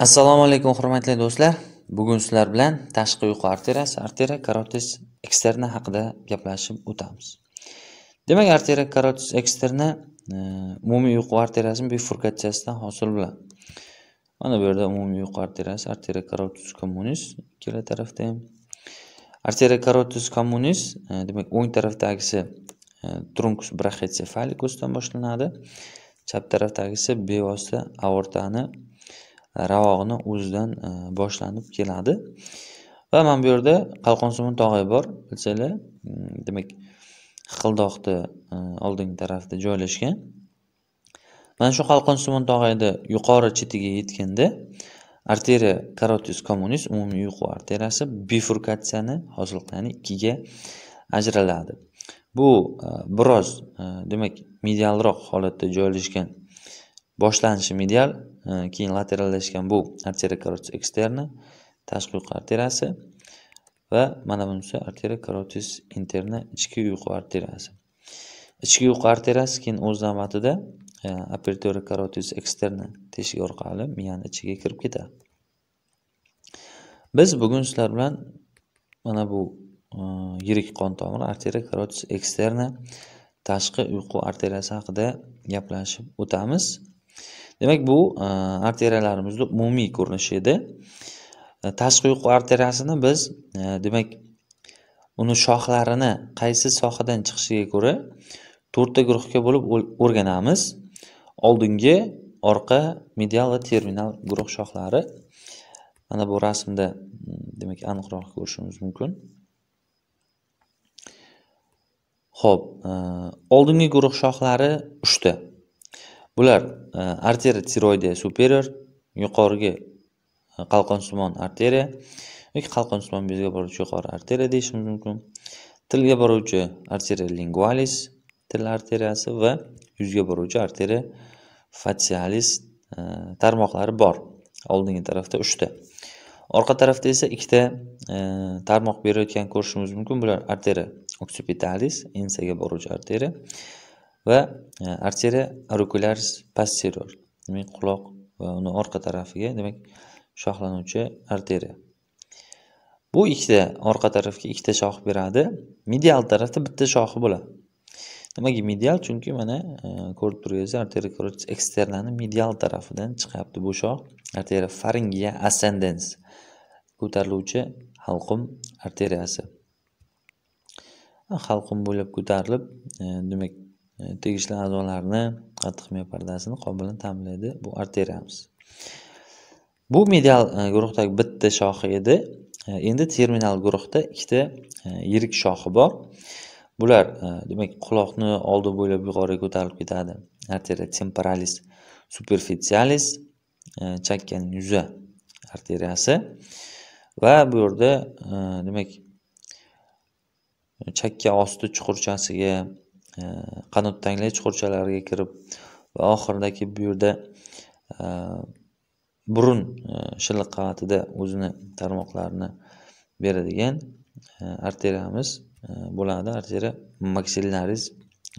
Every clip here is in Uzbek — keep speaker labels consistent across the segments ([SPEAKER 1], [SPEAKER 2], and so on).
[SPEAKER 1] assalomu alaykum hurmatli do'stlar bugun sizlar bilan tashqi uyqu arteriyasi arteriya karotis eksterna haqida gaplashib o'tamiz demak arteriya karotis eksterna e, umumiy uyqu arteriyasini bifurkatsiyasidan hosil bo'ladi mana bu yerda umumiy uyqu arteriyasi arteriya karotis kommunis ikkala tarafda ham arteriya karotis kommunis e, demak o'ng tarafdagisi e, trunkus brachetsefalikusdan boshlanadi chap tarafdagisi bevosita aortani ravog'ini o'zidan e, boshlanib keladi va mana bu yerda qalqonsimon tog'i bor bilsanglar mm, demak hiqildoqni e, oldingi tarafda joylashgan mana shu qalqonsimon tog'ayni yuqori chetiga yetganda arteriya karotis kommunis umumiy uyqu arteriyasi bifurkatsiyani hosil qiladi ya'ni ikkiga ajraladi bu e, biroz demak medialroq holatda joylashgan boshlanishi medial Э, keyin laterallashgan bu arteria karotis eksterna tashqi uyqu arteriyasi va mana bunisi arteria karotis interna ichki uyqu arteriyasi ichki uyqu arteriyasi keyin o'z navbatida e, apertura karotis eksterna teshik orqali miyani ichiga kirib ketadi biz bugun sizlar bilan mana bu e, yirik qon tomiri arteria karotis eksterna tashqi uyqu arteriyasi haqida gaplashib o'tamiz demak bu e, arteriyalarimizni umumiy ko'rinishi edi e, tashqi uyqu arteriyasini biz e, demak uni shoxlarini qaysi sohadan chiqishiga ko'ra to'rtta guruhga bo'lib o'rganamiz oldingi orqa medial va terminal guruh shoxlari mana bu rasmda mm, demak aniqroq ko'rishimiz mumkin ho'p oldingi guruh shoxlari uchta bular e, arteria tiroidiya superior yuqorgi e, qalqonsimon arteriya yoki qalqonsimon bezga boruvchi yuqori arteriya deyishimiz mumkin tilga boruvchi arteriya lingualis til arteriyasi va yuzga boruvchi arteriya fatsialis e, tarmoqlari bor oldingi tarafda uchta orqa tarafda esa ikkita tarmoq berayotgan ko'rishimiz mumkin bular arteriya oksipitalis ensaga boruvchi arteriya va e, arteria auricularis posterior demak quloq va uni orqa tarafiga demak shoxlanuvchi arteriya bu ikkita orqa tarafga ikkita shox beradi medial tarafda bitta shoxi bo'ladi nimaga medial chunki mana e, ko'rib turganingiz arteriya korotis eksternani medial tarafidan chiqyapti bu shox arteriya faringiya ascendens ko'tariluvchi halqum arteriyasi halqum bo'ylab ko'tarilib e, demak E, tegishli a'zolarni qattiq miya pardasini bilan ta'minlaydi bu arteriyamiz bu medial e, guruhdagi bitta shoxi edi e, endi terminal guruhda ikkita yirik shoxi bor bular demak quloqni oldi bo'ylab yuqoriga ko'tarilib ketadi arteriya temporalis superficialis chakkaning yuza arteriyasi va bu yerda demak chakka osti chuqurchasiga Э, qanottanglay chuqurchalariga kirib va oxiridagi bu yerda э, burun э, shilliq qavatida o'zini tarmoqlarini beradigan arteriyamiz bo'ladi arteriya maksillaris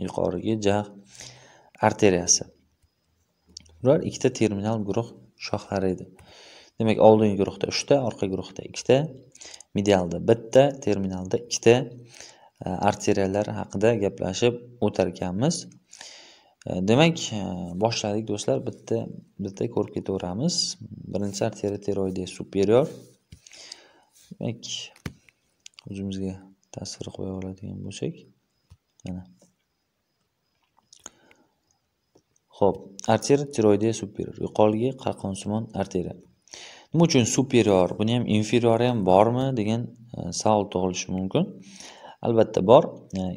[SPEAKER 1] yuqorigi jag' arteriyasi bular ikkita terminal guruh shoxlari edi demak oldingi guruhda uchta orqa guruhda ikkita medialda bitta terminalda ikkita E, arteriyalar haqida gaplashib o'tarkanmiz e, demak e, boshladik do'stlar bitta bitta ko'rib ketaveramiz birinchi arteriya tiroidiya superior demak o'zimizga tasvir qo'ya oladigan bo'lsak mana ho'p arteriya tiroidiya superior yuqorigi qalqonsimon arteriya nima uchun superior buni ham inferiori ham bormi degan savol tug'ilishi mumkin albatta bor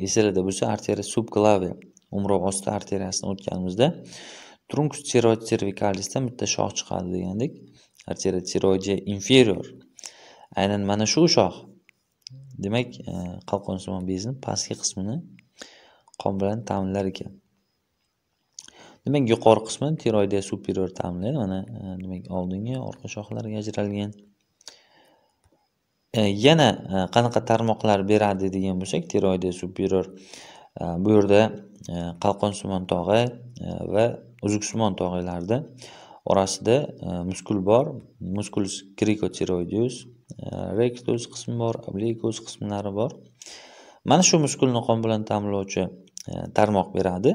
[SPEAKER 1] esinglarda bo'lsa arteriya subklavi umrov osti arteriyasini o'tganimizda trunkus tiroid servikalisdan bitta shox chiqadi degandik arteriya tiroidiya inferior aynan mana shu shox demak e, qalqonsimon bezni pastki qismini qon bilan ta'minlar ekan demak yuqori qismi tiroidiya superior ta'minlaydi mana e, demak oldingi orqa shoxlarga ajralgan E, yana e, qanaqa tarmoqlar beradi degan bo'lsak tiroide superior e, bu yerda qalqonsimon tog'i va uzuksimon tog'larni orasida muskul bor muskul krikotiroideus rektus qismi bor oblikus qismlari bor mana shu muskulni qon bilan ta'minlovchi tarmoq beradi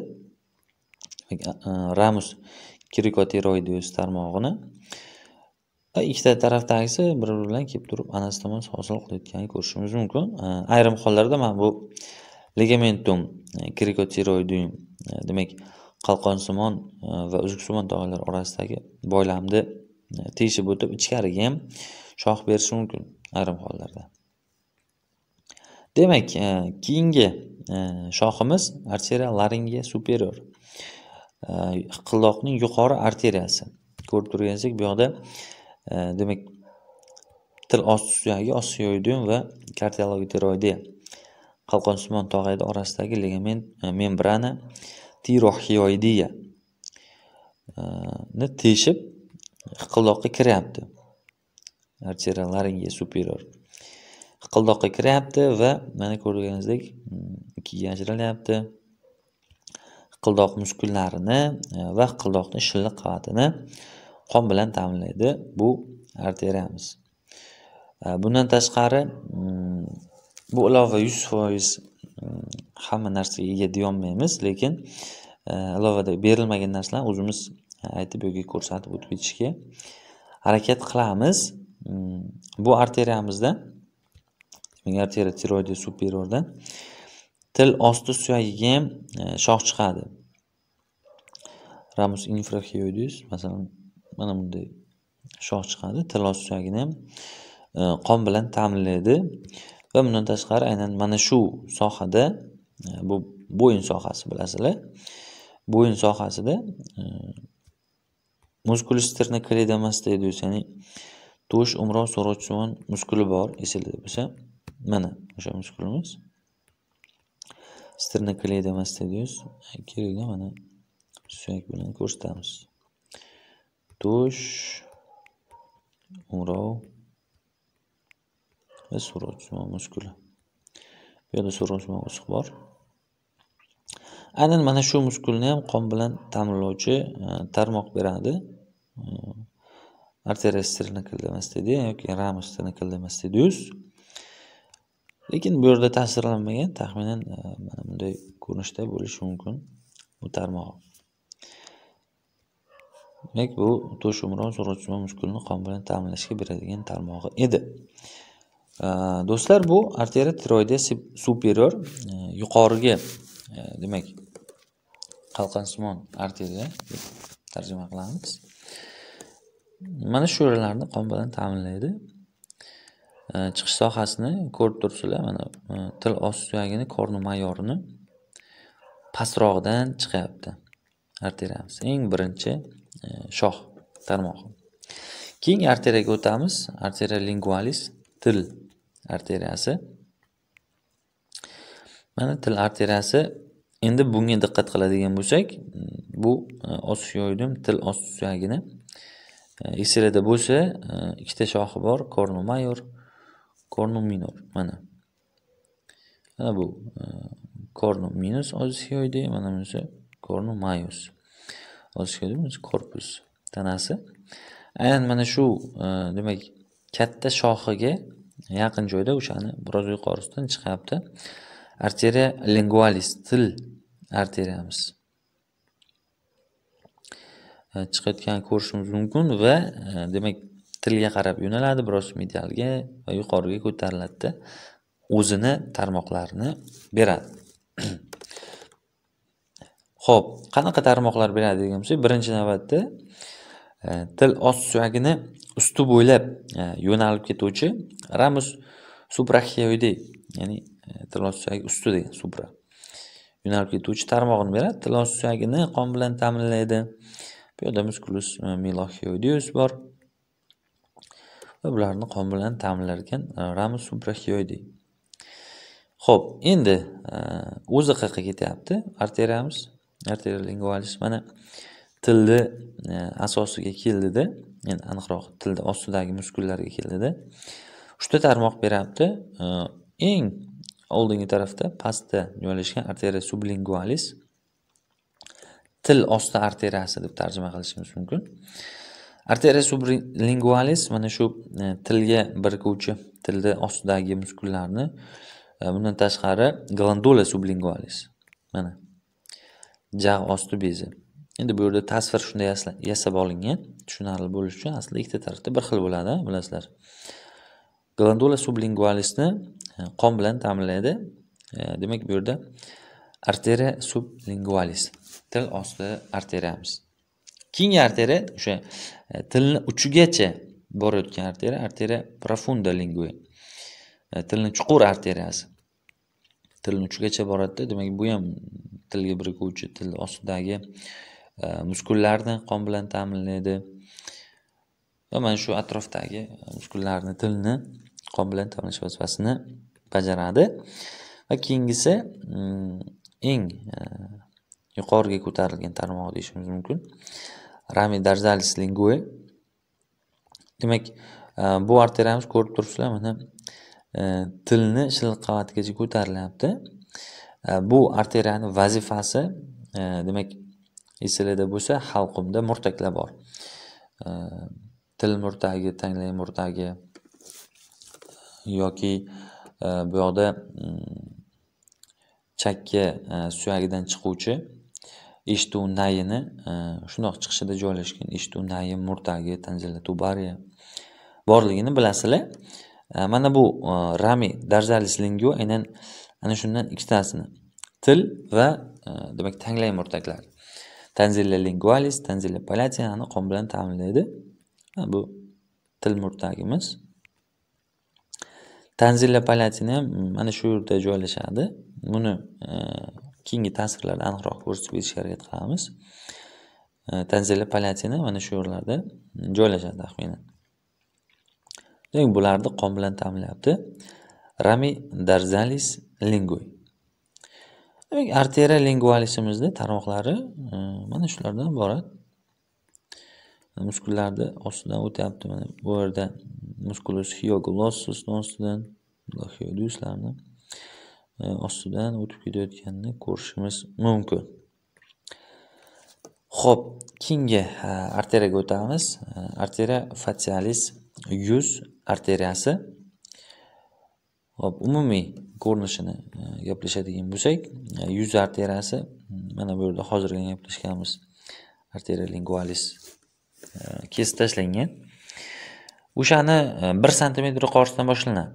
[SPEAKER 1] ramus krikotiroideus tarmog'ini A ikkita tarafdagisi bir-biri bilan kelib turib tomon hosil qilayotganini ko'rishimiz mumkin. Ayrim hollarda mana bu ligamentum e, krikotiroidium, e, demak, qalqonsimon e, va uzuksimon tog'lar orasidagi boylamni teshib o'tib ichkariga ham shox berishi mumkin ayrim hollarda. Demak, keyingi shoximiz arteria laringiya superior. Qilloqning yuqori arteriyasi. Ko'rib turganingizdek, bu yoqda Э, demak til osti suyagi osteoidium va kardialogideroidiya qalqonsimon tog'aydi orasidagi ligament e, membrana tiroxioidiya e, ni teshib hiqildoqqa kiryapti arteria superior hiqildoqqa kiryapti va mana ko'rganingizdek mm, ikkiga ajralyapti hiqildoq muskullarini e, va hiqildoqni shilliq qavatini qon bilan ta'minlaydi bu arteriyamiz bundan tashqari mm, bu ilova yuz foiz mm, hamma narsaga ega deyolmaymiz lekin e, ilovada berilmagan narsalarni o'zimiz e, aytib yoki ko'rsatib o'tib ketishga harakat qilamiz mm, bu arteriyamizda arteriya tiroidi superiorda til osti suyagiga ham e, shox chiqadi ramus infraxioides masalan mana bunday shox chiqadi tilo suyagini ham e, qon bilan ta'minlaydi va bundan tashqari aynan mana shu sohada e, bu bo'yin sohasi bilasizlar bo'yin sohasida e, muskuli stirna kledomas deydi ya'ni to'sh umrov so'rochsimon muskuli bor esinglarda bo'lsa mana o'sha muskulimiz sterna kledamas deydiz kerakda mana suyak bilan ko'rsatamiz tush o'ngrov va so'rovchimo muskuli bu yerda so'rovchimo usuq bor aynan mana shu muskulni ham qon bilan ta'minlovchi tarmoq beradi arteriyastrnikl demasdida yoki ramosnikl demasdidus lekin bu yerda ta'sirlanmagan taxminan mana bunday ko'rinishda bo'lishi mumkin bu tarmoq demak bu to'shumron so'roqsimon mushkulni qon bilan ta'minlashga beradigan tarmog'i edi do'stlar bu arteria tiroidiya superior yuqorigi demak qalqonsimon arteriya deb tarjima qilamiz mana shu yerlarni qon bilan ta'minlaydi chiqish sohasini ko'rib turibsizlar mana til osti suyagini kornu mayorini pastrog'idan chiqyapti arteriyamiz eng birinchi E, shoh tarmog'i keyingi arteriyaga o'tamiz arteriya lingualis til arteriyasi mana til arteriyasi endi bunga diqqat qiladigan bo'lsak mm, bu e, os yoydum til os suyagini e, ichida bo'lsa ikkita shoxi bor kornu mayor kornu minor mana mana bu kornu minus osiyoydi mana bunisi kornu mayus ochishga korpus tanasi aynan mana shu e, demak katta shoxiga yaqin joyda o'shani biroz yuqorisidan chiqyapti arteriya lingualis til arteriyamiz e, chiqayotganini ko'rishimiz mumkin va e, demak tilga qarab yo'naladi biroz medialga va yuqoriga ko'tariladida o'zini tarmoqlarini beradi ho'p qanaqa tarmoqlar beradi degan bo'lsak birinchi navbatda e, til ost suyagini usti bo'ylab e, yo'nalib ketuvchi ramus suprahyoidi ya'ni e, til ost suyagi usti degan supra yo'nalib ketuvchi tarmog'ini beradi til ost suyagini qon bilan ta'minlaydi bu yerda muskulus milohioideus bor va bularni qon bilan ta'minlar ekan ramus suprahyoidi ho'p endi o'zi qayerqa ketyapti arteriyamiz arteriolenga mana tilni e, asosiga keldida endi aniqroq tilni ostidagi muskullarga keldida uchta tarmoq beryapti e, eng oldingi tarafda pastda joylashgan arteriya sublingualis til osti arteriyasi deb tarjima qilishimiz mumkin arteriya sublingualis mana shu e, tilga birikuvchi tilni ostidagi muskullarni bundan tashqari glandula sublingualis mana jag osti bezi endi bu yerda tasvir shunday yasab olingan tushunarli bo'lishi uchun aslida ikkita tarafda bir xil bo'ladi bilasizlar glandula sublingualisni e, qon bilan ta'minlaydi e, demak bu yerda arteriya sublingualis til osti arteriyamiz keyingi arteriya o'sha e, tilni uchigacha borayotgan arteriya arteriya profunda lingui tilni chuqur arteriyasi tilni uchigacha boradida demak bu ham tilga birikuvchi til ostidagi e, muskullarni qon bilan ta'minlaydi va mana shu atrofdagi muskullarni tilni qon bilan ta'minlash vazifasini bajaradi va keyingisi mm, eng e, yuqoriga ko'tarilgan tarmoq deyishimiz mumkin rami darzalis lingue demak e, bu arteriyamiz ko'rib turibsizlar mana tilni shilliq qavatigacha ko'tarilyapti bu arteriyani vazifasi demak eslarda bo'lsa halqumda murtaklar bor til murtagi tanglay murtagi yoki bu yoqda chakka suyagidan chiquvchi eshituv nayini shundoq chiqishida joylashgan eshituv nayi murtagi tanzila tubariya borligini bilasizlar mana bu rami darzalislingu aynan ana shundan ikkitasini til va e, demak tanglay murtaklari tanzila lingualis tanzila palatinani qon bilan ta'minlaydi bu til murtagimiz tanzila palatini ham mm, mana shu yerda joylashadi buni e, keyingi tasvirlarda aniqroq ko'rsatib o'tishga harakat qilamiz e, tanzila palatini mana shu yerlarda mm, joylashadi taxminan demak bularni qon bilan ta'minlayapti rami darzalis lengoy demak artera lingualisimizni tarmoqlari e, mana shulardan iborat muskullarni ostidan o'tyapti mana bu yerda muskulus hioglossus ostidan hiodiuslarni e, ostidan o'tib ketayotganini ko'rishimiz mumkin ho'p keyingi e, arteriyaga o'tamiz arteriya fatsialis yuz arteriyasi hop umumiy ko'rinishini e, gaplashadigan bo'lsak e, yuz arteriyasi mana bu yerda hozirgina gaplashganimiz arteriya lingualis e, kesib tashlangan o'shani bir santimetr yuqorisidan boshlanadi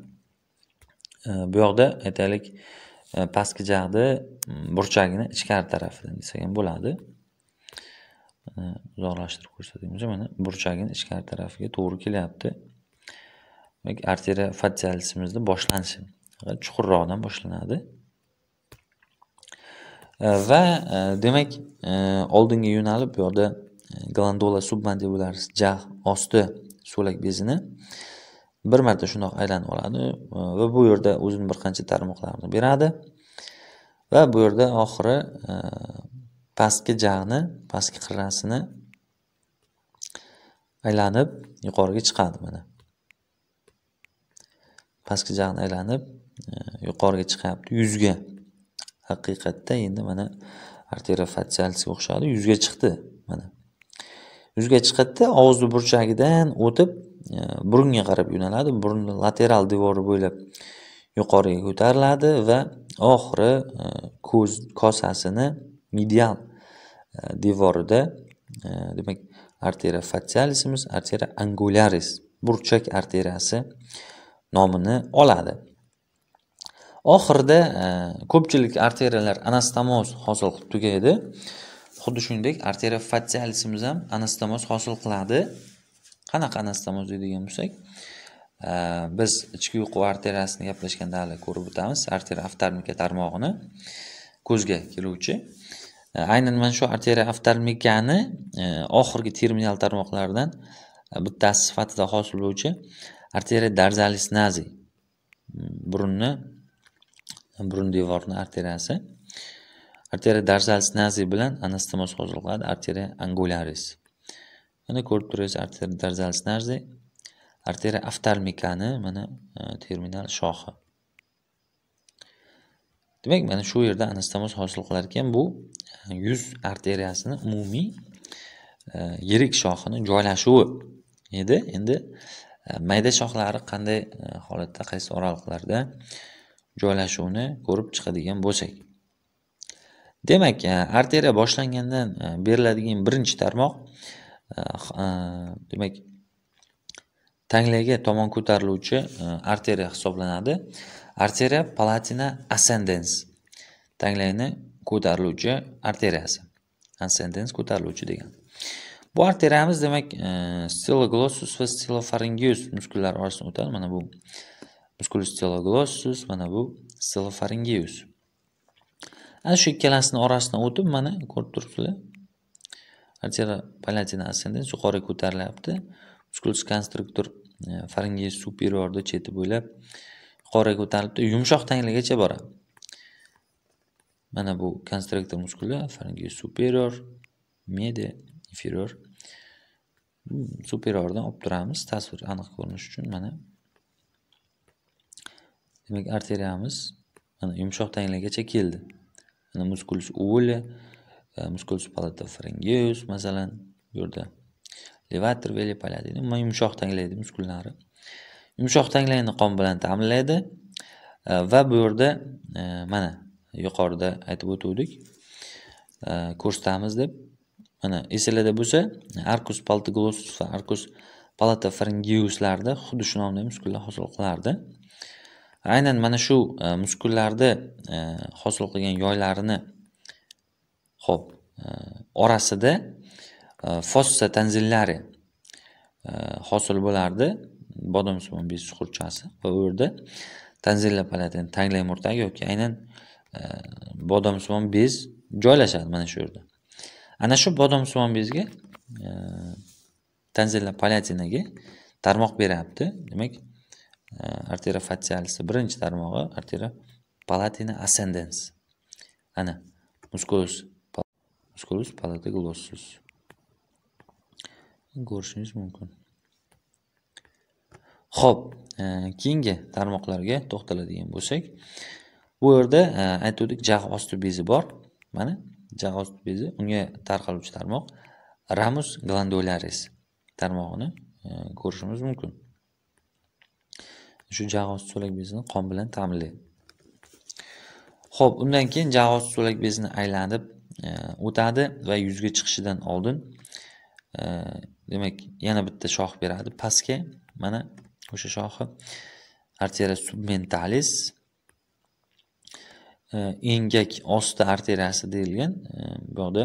[SPEAKER 1] bu yoqda aytaylik pastki jag'ni burchagini ichkari tarafidan desak ham bo'ladi uzoqlashtirib ko'rsatgan mana burchagini ichkari tarafiga to'g'ri kelyapti demak arteriya fatsialisimizni boshlanishi chuqurroqdan boshlanadi e, va e, demak e, oldinga yo'nalib bu yoqda glandola submandibularis jag osti so'lak bezini bir marta shundoq aylanib oladi va bu yerda o'zini bir qancha tarmoqlarini beradi va bu yerda oxiri pastki jag'ni pastki qirrasini aylanib yuqoriga chiqadi mana pastki jag'ni aylanib Э, yuqoriga chiqyapti yuzga haqiqatda endi mana arteriofatsialisiga o'xshadi yuzga chiqdi mana yuzga chiqadida og'izni burchagidan o'tib e, burunga qarab yo'naladi burunni lateral devori bo'ylab yuqoriga ko'tariladi va oxiri e, ko'z kosasini medial e, devorida demak arteria fatsialisimiz arteria angularis burchak arteriyasi nomini oladi oxirida e, ko'pchilik arteriyalar anastomoz hosil qilib tugaydi xuddi shuningdek arteriya fatsialisimiz ham anastomoz hosil qiladi qanaqa anastomoz deydigan bo'lsak e, biz ichki uyqu arteriyasini gaplashganda hali ko'rib o'tamiz arteriya aftarmika tarmog'ini ko'zga keluvchi e, aynan mana shu arteriya aftarmikani oxirgi terminal tarmoqlaridan bittasi sifatida hosil bo'luvchi arteriya nazi burunni burun devorini arteriyasi arteriya dorzalis nazi bilan anastomoz hosil qiladi arteriya angularis mana ko'rib turibsiz arteriya dorzalis nazi arteriya aftalmikani mana e, terminal shoxi demak mana shu yerda anastomoz hosil qilar ekan bu e, yuz arteriyasini umumiy e, yirik shoxini joylashuvi edi endi mayda shoxlari qanday holatda qaysi oraliqlarda joylashuvini ko'rib chiqadigan bo'lsak demak e, arteriya boshlangandan e, beriladigan birinchi tarmoq e, demak tanglayga tomon ko'tariluvchi arteriya hisoblanadi arteriya palatina ascendens tanglayni ko'tariluvchi arteriyasi ascendens ko'tariluvchi degan bu arteriyamiz demak stiloglossus va stilofaringius muskullari orasidan o'tadi mana bu muscul stelloglossus mana bu stellofaringeus ana shu ikkalasini orasidan o'tib mana ko'rib turibsizlar artera palatina ascendens yuqori ko'tarilyapti muskulus konstruktor faringeus e, superiorni cheti bo'ylab yuqoriga ko'tarilibdi yumshoq tangligacha boradi mana bu konstruktor muskuli faringeus superior media inferior hmm, superiordan olib turamiz tasvir aniq ko'rinishi uchun mana demak arteriyamiz mana yumshoq tanglagacha keldi mana muskulus uvuli e, muskulus palatofaringeus masalan bu yerda levator veli palatini umuman yumshoq tanglaydi muskullari yumshoq tanglangni qon bilan ta'minlaydi e, va bu yerda e, mana yuqorida aytib o'tuvdik ko'rsatamiz deb mana eslada bo'lsa arkus paltiglossus va arkus palatofaringeuslarda xuddi shu nomli muskullar hosil qilardi aynan mana shu e, muskullarni e, hosil qilgan yoylarini ho'p e, orasida fossa tanzillari hosil bo'lardi bodom suv bez chuqurchasi va u yerda tanzilla palatini tanglay murtagi yoki aynan bodom bodomsimon bez joylashadi mana shu yerda ana shu bodom bodomsimon bezga tanzilla palatinaga tarmoq beryapti demak Э, artera fatsialisi birinchi tarmog'i artera palatina ascendens ana muskulus muskulus glossus ko'rishingiz mumkin ho'p e, keyingi tarmoqlarga to'xtaladigan bo'lsak bu yerda e, aytuvdik jag' osti bezi bor mana jag' osti bezi unga tarqaluvchi tarmoq ramus glandularis tarmog'ini e, ko'rishimiz mumkin shu jag'oz so'lak bezini qon bilan ta'minlaydi ho'p undan keyin jag'oz so'lak bezini aylanib e, o'tadi va yuzga chiqishidan oldin e, demak yana bitta shox beradi pastga mana o'sha shoxi arteria submentalis e, engak osti arteriyasi deyilgan bu yoqda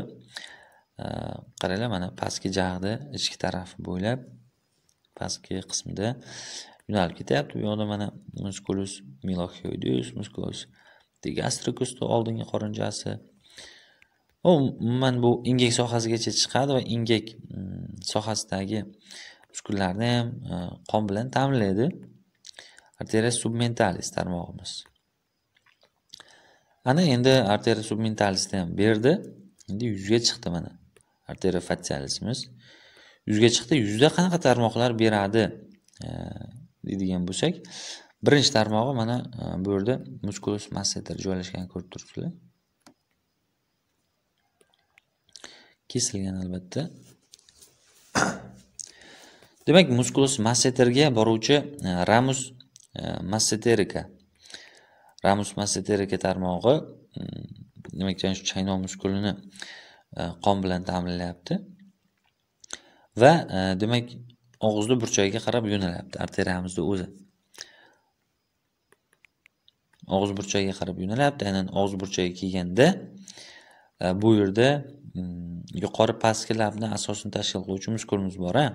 [SPEAKER 1] qaranglar mana pastki jag'da ichki tarafi bo'ylab pastki qismida yo'nalib ketyapti bu yoqda mana muskulus miloxioideus muskulus digastricus oldingi qorinchasi umuman bu ingak sohasigacha chiqadi va ingak sohasidagi muskullarni ham qon bilan ta'minlaydi arteria submentalis tarmog'imiz ana endi arteria submentalisni ham berdi endi yuzga chiqdi mana arteria fatsialisimiz yuzga chiqdi yuzda qanaqa tarmoqlar beradi deydigan bo'lsak birinchi tarmog'i mana e, bu yerda muskulus masseter joylashgan ko'rib turibsizlar kesilgan albatta demak muskulus masseterga boruvchi e, ramus e, masseterika ramus masseterika tarmog'i demak shu chaynov muskulini qon bilan ta'minlayapti va demak og'izni burchagiga qarab yo'nalyapti arteriyamizni o'zi og'iz burchagiga qarab yo'nalyapti aynan og'iz burchagiga kelganda e, bu yerda mm, yuqori pastki labni asosini tashkil qiluvchi muskulimiz bor a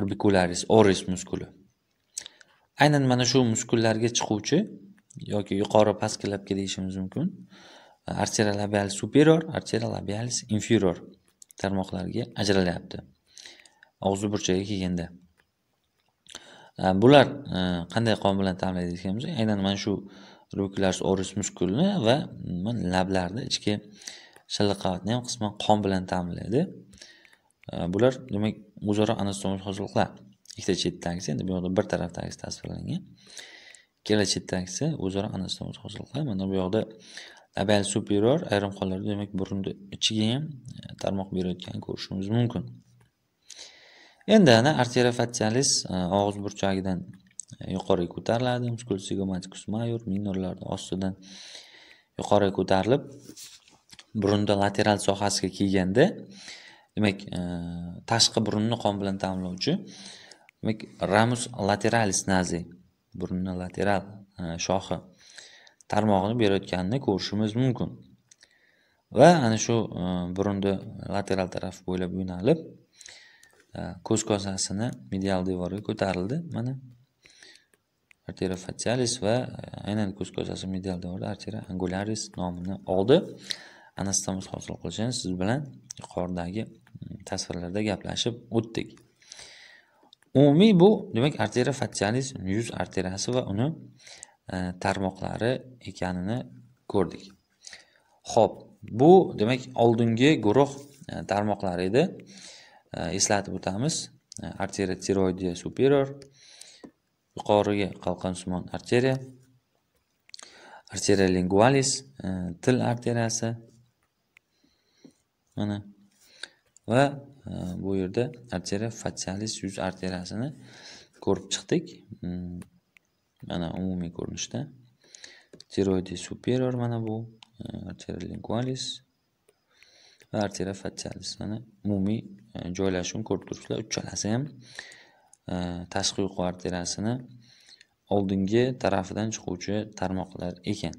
[SPEAKER 1] orbikularis oris muskuli aynan mana shu muskullarga chiquvchi yoki yuqori pastki labga deyishimiz mumkin e, labialis superior labialis inferior tarmoqlarga ajralyapti og'zi burchagiga kelganda e, bular e, qanday qon bilan ta'minlaydi degan bo'lsak aynan mana shu ruklars oris muskulni va mm, lablarni ichki shilliq qavatini ham qisman qon bilan ta'minlaydi e, bular demak o'zaro anastomik hozirliqlar ikkita chetdagisi endi bu yoqda bir tarafdagisi tasvirlangan ikkala chetdagisi o'zaro anastomik hozirliqlar mana bu yoqda labial superior ayrim hollarda demak burunni ichiga ham tarmoq berayotganini ko'rishimiz mumkin endi ana arteriofatsialis e, og'iz burchagidan e, yuqoriga ko'tariladi muskul sigomaticus mayor minorlarni ostidan yuqoriga ko'tarilib burunda lateral sohasiga kelganda demak e, tashqi burunni qon bilan ta'minlovchi demak ramus lateralis nazi burunni lateral shohi tarmog'ini berayotganini ko'rishimiz mumkin va ana shu burunni lateral taraf bo'ylab yo'nalib ko'z kosasini medial devorga ko'tarildi mana artera facialis va e, aynan ko'z kosasi medial devorda artera angularis nomini oldi anastomoz hosil qilishini siz bilan yuqoridagi mm, tasvirlarda gaplashib o'tdik umumiy bu demak artera facialis yuz arterasi va uni e, tarmoqlari ekanini ko'rdik ho'p bu demak oldingi guruh e, tarmoqlari edi Э, eslatib o'tamiz э, arteriya tiroidiya superior yuqoriga qalqonsimon arteriya arteriya lingualis e, til arteriyasi mana va e, bu yerda arteriya fatsialis yuz arteriyasini ko'rib chiqdik mm, mana umumiy ko'rinishda tiroidi superior mana bu e, arteriya lingualis kvartira fatchasini umumiy e, joylashuvini ko'rib turibsizlar uchalasi ham e, tashqi uy kvartirasini oldingi tarafidan chiquvchi tarmoqlar ekan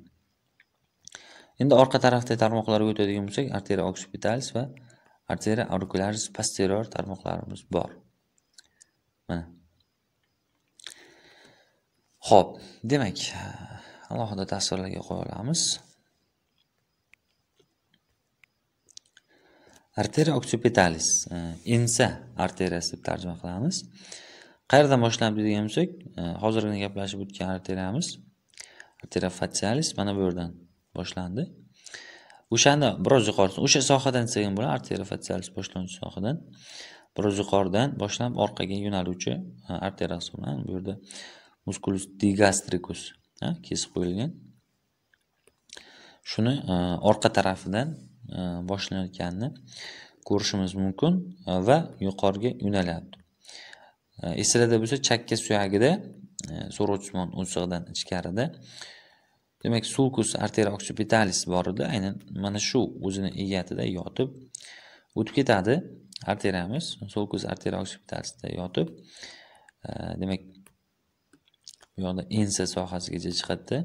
[SPEAKER 1] endi orqa tarafdagi tarmoqlarga o'tadigan bo'lsak arteria occipitalis va arteria auricularis posterior tarmoqlarimiz bor mana ho'p demak e, alohida tasvirlarga qo'ya olamiz arteria occipitalis ensa arteriyasi deb tarjima qilamiz qayerdan boshlanib deydigan bo'lsak e, hozirgina gaplashib o'tgan arteriyamiz arteria fatsialis mana bu yerdan boshlandi o'shani biroz yuqorisidan o'sha sohadan desak bo'ladi arteria fatsialis boshlanuvchi sohadan biroz yuqoridan boshlanib orqaga yo'naluvchi e, arteriya hisoblanadi bu yerda musculus digastricus e, kesib qo'yilgan shuni orqa tarafidan E, boshlanayotganini ko'rishimiz mumkin e, va yuqoriga yo'nalyapti e, esilada bo'lsa chakka suyagida so'rovjisimon o'sig'idan ichkarida demak sulkus arteria occipitalis bor edi aynan mana shu o'zini egatida yotib o'tib ketadi arteriyamiz sulkus arteria occipitalisda yotib demak bu yoqda ensa sohasigacha chiqadida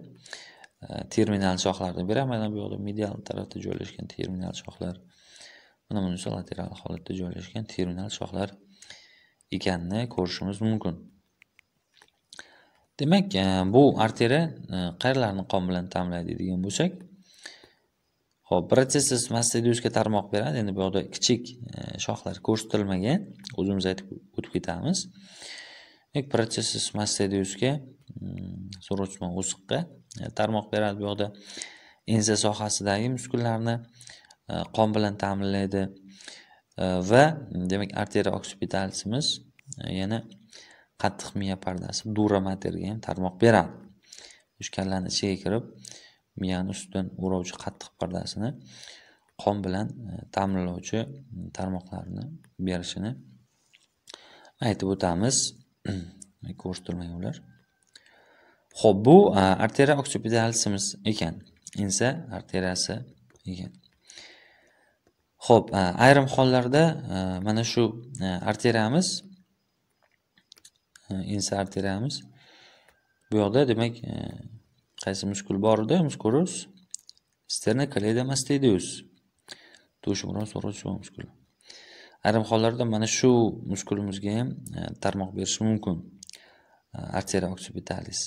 [SPEAKER 1] terminal shoxlarni beraman mana bu yoqda medial tarafda joylashgan terminal shoxlar mana bunisi lateral holatda joylashgan terminal shoxlar ekanini ko'rishimiz mumkin demak e, bu arteriya e, qayerlarni qon bilan ta'minlaydi deydigan bo'lsak ho'p protsessus mastoidozga tarmoq beradi endi bu yoqda kichik e, shoxlar ko'rsatilmagan o'zimiz aytib o'tib ketamiz protsessus mastoidozga so'rovchiman o'siqqa e, tarmoq beradi bu yoqda enza sohasidagi muskullarni e, qon bilan ta'minlaydi e, va demak arteriya oksipitalisimiz yana qattiq miya pardasi dura materga ham tarmoq beradi ushkallarni ichiga kirib miyani ustidan o'rovchi qattiq pardasini qon bilan ta'minlovchi tarmoqlarni berishini aytib o'tamiz ko'rishtirmang ular ho'p bu arteriya oksipitalisimiz ekan insa arteriyasi ekan ho'p ayrim hollarda mana shu arteriyamiz insa arteriyamiz bu yoqda demak qaysi muskul bor edi muskulus sterna kaleidomastideus to'shimron so'rochova muskul ayrim hollarda mana shu muskulimizga ham tarmoq berishi mumkin arteriya oksipitalis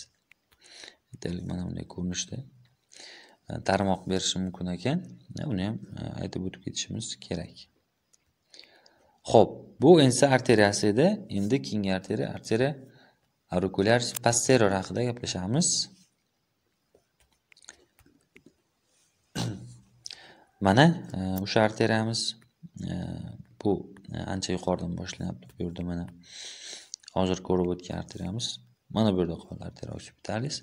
[SPEAKER 1] bittalik mana bunday ko'rinishda e, tarmoq berishi mumkin ekan e, uni ham e, aytib o'tib ketishimiz kerak ho'p bu ensa arteriyasi edi endi keyingi arteriya arteriya aurikulyar posterior haqida gaplashamiz mana o'sha arteriyamiz bu ancha yuqoridan boshlanadi bu yerda mana hozir ko'rib o'tgan arteriyamiz mana bu yerda qolardi occipitalis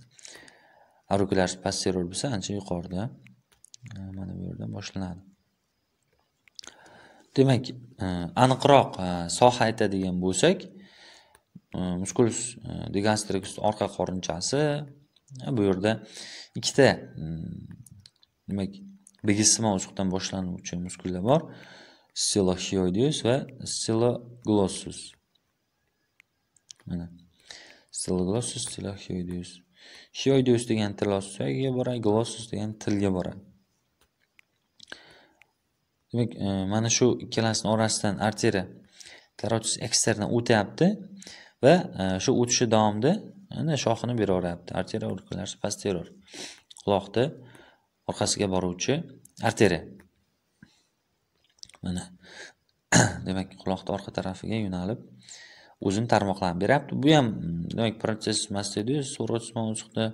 [SPEAKER 1] auricularis posterior bo'lsa ancha yuqorida mana bu yerdan boshlanadi demak e, aniqroq e, soha aytadigan bo'lsak e, muskulus digastrikus orqa qorinchasi bu yerda ikkita demak bigisimon uzuqdan boshlanuvchi muskullar bor steloshiodius va stiloglossus mana Still glossus till hyoideus. Hyoideus degan til osti suyagiga boradi, glossus degan tilga boradi. Demak, e, mana shu ikkalasini orasidan arteriya karotis eksterna o'tyapti va e, shu o'tishi davomida ana shoxini beraveradi. Arteriya o'rkalari posterior. Quloqda orqasiga boruvchi arteriya. Mana. Demak, quloqning orqa tarafiga yo'nalib o'zini tarmoqlarini beryapti bu ham mm, demak protsess nimasi deydiyu usmon chiqdi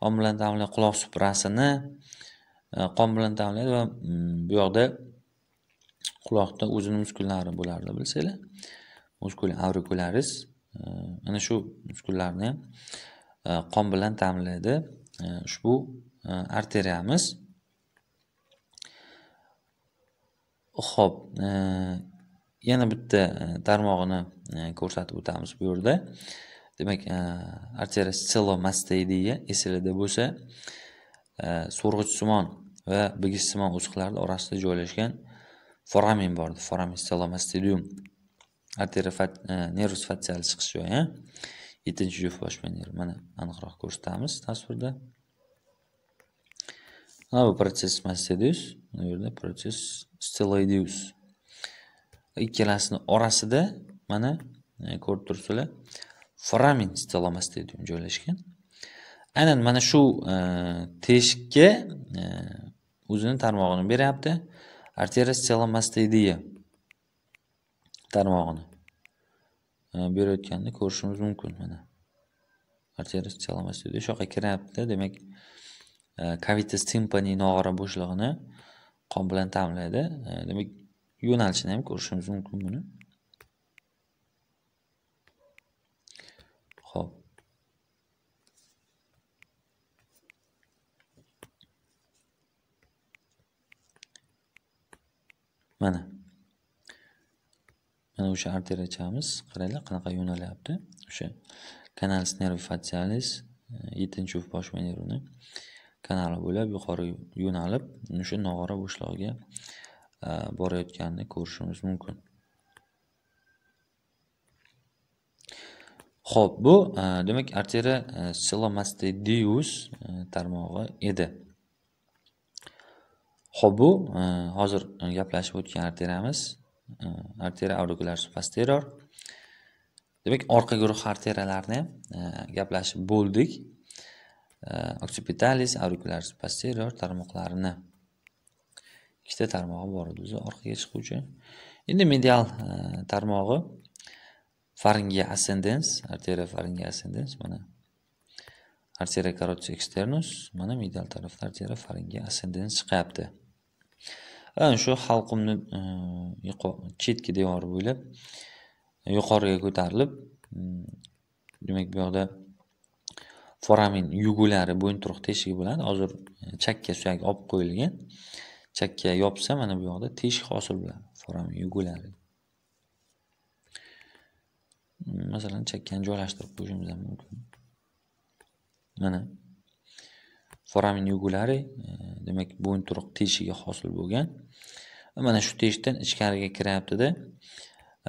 [SPEAKER 1] qon bilan ta'minlaydi quloq suprasini e, qon bilan ta'minlaydi va mm, bu yoqda quloqda o'zini muskullari bo'lardi bilsanglar muskul aurikularis e, ana shu muskullarni ham e, qon bilan ta'minlaydi ushbu arteriyamiz ho'p yana bitta e, tarmog'ini e, ko'rsatib o'tamiz bu yerda demak e, artera stelomasteidiya eslida bo'lsa so'rg'ichsimon va bigichsimon o'siqlarni orasida joylashgan foramen bor foramen mastedium artera nervus fatsiali chiqish joyi yettinchi juft boshma nerv mana aniqroq ko'rsatamiz tasvirda mana bu protsess mastedius bu yerda protsess steloideus ikkalasini orasida mana e, ko'rib turibsizlar foramin stolomas stadium joylashgan aynan mana shu e, teshikka e, o'zini tarmog'ini beryapti arteria stelomastediya tarmog'ini berayotganini ko'rishimiz mumkin mana arteria stelomastediya shu yoqqa kiryapti demak kavitas timpani nog'ora bo'shlig'ini qon bilan ta'minlaydi demak yo'nalishini ham ko'rishimiz mumkin buni ho'p mana mana o'sha arterachamiz qaranglar qanaqa yo'nalyapti o'sha kanalis nervi fatsialis yettinchi uf bosh nervini kanali bo'ylab yuqori yo'nalib o'sha nog'ora bo'shlig'iga Э, borayotganini ko'rishimiz mumkin ho'p bu e, demak artera e, silomastedius e, tarmog'i edi ho'p bu hozir gaplashib o'tgan arteriyamiz arteria aurikular posterior demak orqa guruh arteriyalarini ham gaplashib bo'ldik oksipitalis aurikular posterior tarmoqlarini ikkita tarmog'i bor edi o'zi orqaga chiquvchi endi medial e, tarmog'i faringiya ascendens arteriya faringiya ascendens mana arteriya carotis externus mana medial tarafda arteriya faringiya ascendens chiqyapti ana shu halqumni e, chetki devori bo'ylab yuqoriga ko'tarilib mm, demak bu yoqda foramin yugulari bo'yinturuq teshigi bo'ladi hozir e, chakka suyagi olib qo'yilgan chakka yopsa mana bu yoqda teshik hosil bo'ladi foramen yugulari masalan chakkani joylashtirib qo'yishimiz ham mumkin mana foramen yugulari e, demak bo'yinturuq teshigi hosil bo'lgan mana shu teshikdan ichkariga kiryaptida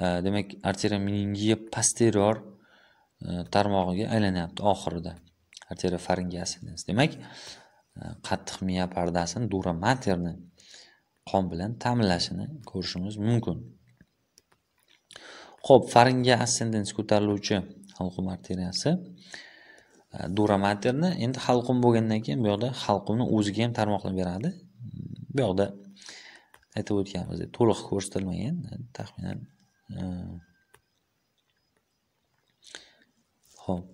[SPEAKER 1] e, demak arteriya meningiya posterior e, tarmog'iga aylanyapti oxirida arteriya faringiyasi demak qattiq miya pardasini dura materni qon bilan ta'minlashini ko'rishimiz mumkin ho'p faringa ascendens ko'tariluvchi halqum arteriyasi e, dura materni endi halqum bo'lgandan keyin bu yoqda halqumni o'ziga ham tarmoqlar beradi mm, bu yoqda aytib o'tganimizdek to'liq ko'rsatilmagan e, taxminan ho'p e,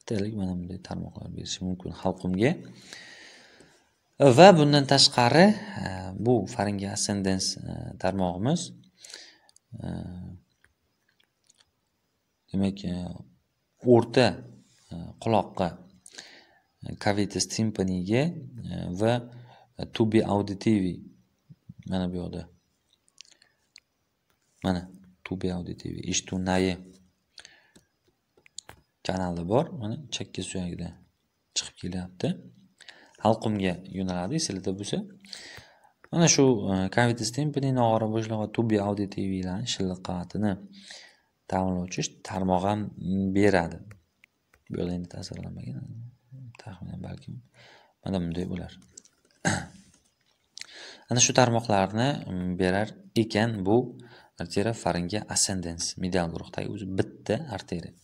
[SPEAKER 1] aytaylik mana bunday tarmoqlar berishi mumkin halqumga va bundan tashqari e, bu faringe ascendens e, tarmog'imiz e, demak o'rta quloqqa kavitis timpaniga va tubi auditivi mana bu yoqda mana tubi auditivi eshituv nayi kanali bor mana chakka suyagidan chiqib kelyapti halqumga yo'naladi eslatib bo'lsa mana shu kavitis e, tempining nog'ora bo'shlig'i va tubbi auditiviylarni shilliq qavatini ta'minlovchi tarmoq ham beradi bu yoqda endi tasvirlanmagan taxminan balkim mana bunday bo'lar ana shu tarmoqlarni berar ekan bu arteriya faringa ascendens medial guruhdagi o'zi bitta arteriya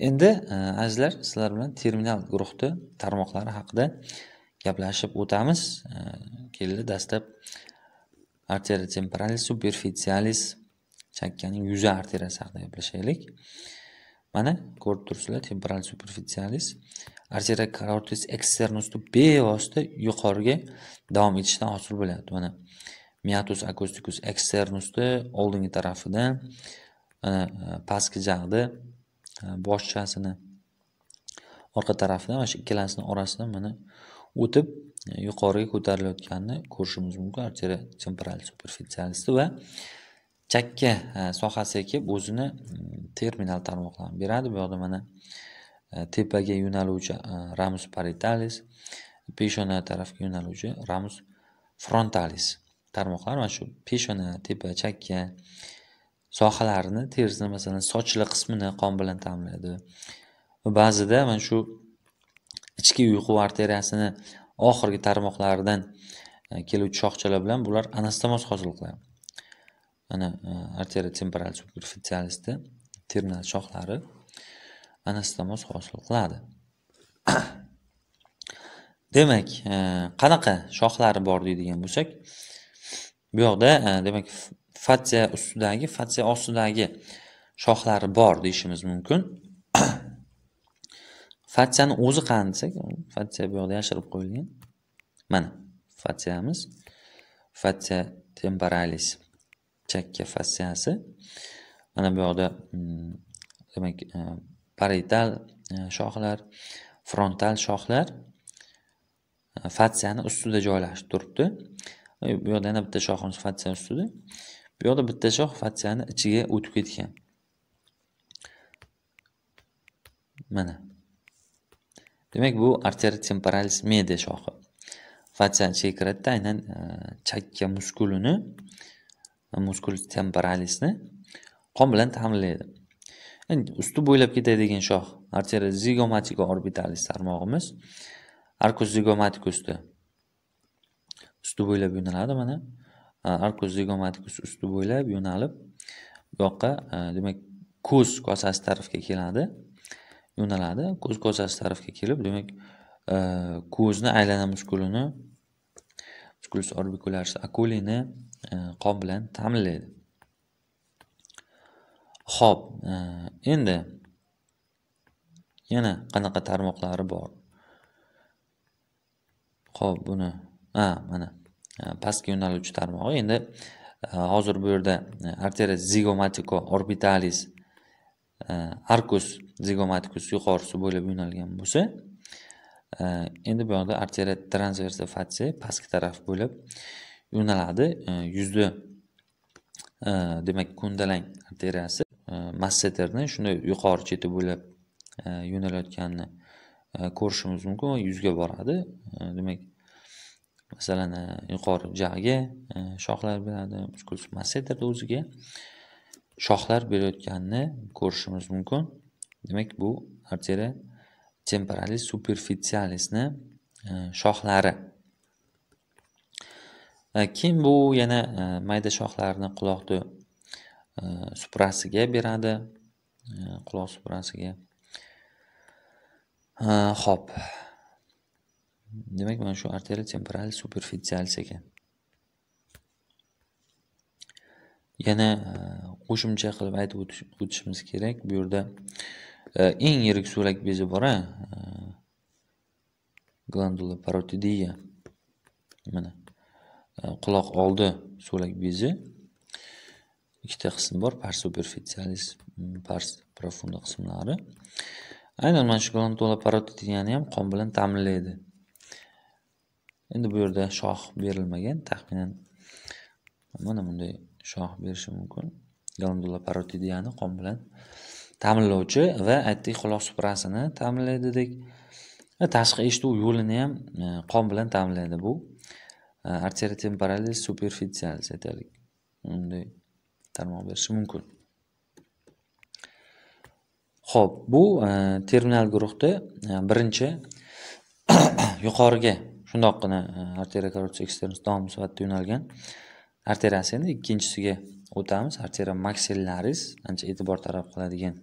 [SPEAKER 1] endi e, azizlar sizlar bilan terminal guruhni tarmoqlari haqida gaplashib o'tamiz e, keldi dastlab arteria temporalis superficialis chakkaning yuzi arteriyasi haqida gaplashaylik mana ko'rib turibsizlar temporal superficialis arteria carotis externusni bevosita yuqoriga davom etishdan hosil bo'ladi mana miatus acusticus externusni oldingi tarafida e, pastki jag'da Э, boshchasini orqa tarafidan mana shu ikkalasini orasidan mana o'tib e, yuqoriga ko'tarilayotganini ko'rishimiz mumkin arteriya temporal superfitsialisida va chakka e, sohasiga kelib o'zini mm, terminal tarmoqlarini beradi bu yoqda mana e, tepaga yo'naluvchi ramus paritalis peshona tarafga yo'naluvchi ramus frontalis tarmoqlar mana shu peshona tepa chakka sohalarini terisini masalan sochli qismini qon bilan ta'minlaydi va ba'zida mana shu ichki uyqu arteriyasini oxirgi tarmoqlaridan e, keluvchi shoxchalar bilan bular anastomoz hosil qiladi mana e, arteriya temporal superficialisda terminal shoxlari anastomoz hosil qiladi demak e, qanaqa shoxlari bor deydigan bo'lsak bu yoqda demak fatsiya ustidagi fatsiya ostidagi shoxlari bor deyishimiz mumkin fatsiyani o'zi qani desak fatsiya bu yoqda yashirib qo'yilgan mana fatsiyamiz fatsiya temporalis chakka fatsiyasi mana bu yoqda mm, demak e, parital e, shoxlar frontal shoxlar e, fatsiyani ustida joylashib turibdi bu yoqda yana bitta shoximiz fatsiya ustida bu yoqda bitta shox fatsiyani ichiga o'tib ketgan mana demak bu temporalis media shoxi fatsiyani ichiga kiradida aynan e, chakka muskulini e, muskul temporalisni qon bilan ta'minlaydi endi usti bo'ylab ketadigan shox arteria zigomatika orbitalis tarmog'imiz arkus zigomatikusti usti bo'ylab yo'naladi mana Э, arkus zigomaticus usti bo'ylab yo'nalib bu yoqqa e, demak ko'z kosasi tarafga keladi yo'naladi ko'z kosasi tarafga kelib demak e, ko'zni aylana muskulini muskulus orbikularis akulini e, qon bilan ta'minlaydi ho'p endi yana qanaqa tarmoqlari bor ho'p buni ha mana pastga yo'naluvchi tarmog'i endi e, hozir bu yerda e, arteria zigomatiko orbitalis e, arkus zigomatikus yuqorisi bo'ylab yo'nalgan bo'lsa endi bu yoqda arteria transversa fatse pastki taraf bo'ylab yo'naladi yuzda demak ko'ndalang arteriyasi masseterni shunday yuqori cheti bo'ylab yo'nalayotganini ko'rishimiz mumkin va yuzga boradi demak masalan e, yuqori jag'ga e, shoxlar beradi muskul massetterni o'ziga shoxlar berayotganini ko'rishimiz mumkin demak bu arteriya temporalis superficialisni e, shoxlari keyin bu yana mayda shoxlarni quloqni suprasiga beradi quloq suprasiga ho'p demak mana shu arteria temporal superficial ekan yana e, qo'shimcha qilib aytib o'tishimiz kerak bu yerda e, eng yirik so'lak bezi bor a e, glandula parotidiya mana quloq oldi so'lak bezi ikkita qism bor pars superficialis pars profunda qismlari aynan mana shu glandula parotidiyani ham qon bilan ta'minlaydi endi bu yerda shoh berilmagan taxminan mana bunday shoh berishi mumkin galandulla parotidiyani qon bilan ta'minlovchi va aytdik quloq suprasini ta'minlaydi dedik e, tashqi eshituv yo'lini ham e, qon bilan ta'minlaydi bu e, arteria temporalis superficialis aytaylik bunday tarmoq berishi mumkin ho'p bu terminal guruhda birinchi yuqoriga shundoqqina e, arteriokorotsiya eksternus davom sifatida yo'nalgan arteriyasi endi ikkinchisiga o'tamiz arteriya maksillaris ancha e'tibor talab qiladigan